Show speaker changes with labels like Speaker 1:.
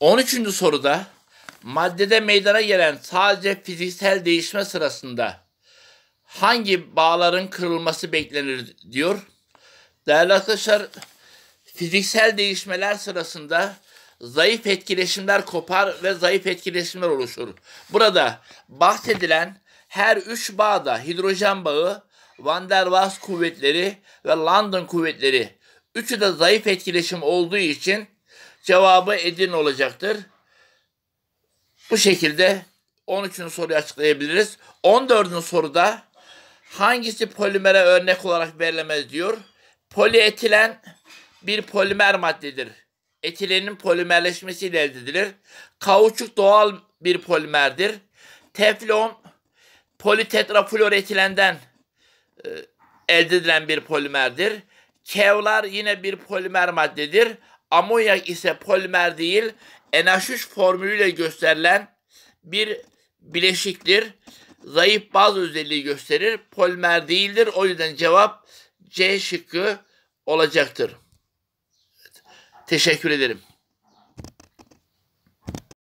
Speaker 1: 13. soruda maddede meydana gelen sadece fiziksel değişme sırasında hangi bağların kırılması beklenir diyor. Değerli arkadaşlar fiziksel değişmeler sırasında zayıf etkileşimler kopar ve zayıf etkileşimler oluşur. Burada bahsedilen her üç bağda hidrojen bağı, Van der Waals kuvvetleri ve London kuvvetleri üçü de zayıf etkileşim olduğu için Cevabı Edirne olacaktır. Bu şekilde 13. soruyu açıklayabiliriz. 14. soruda hangisi polimere örnek olarak verilemez diyor. Polietilen bir polimer maddedir. Etilenin polimerleşmesiyle elde edilir. Kauçuk doğal bir polimerdir. Teflon politetrafluoretilenden e, elde edilen bir polimerdir. Kevlar yine bir polimer maddedir Amonyak ise polimer değil NH3 formülüyle gösterilen bir bileşiktir. Zayıf bazı özelliği gösterir. Polimer değildir. O yüzden cevap C şıkkı olacaktır. Teşekkür ederim.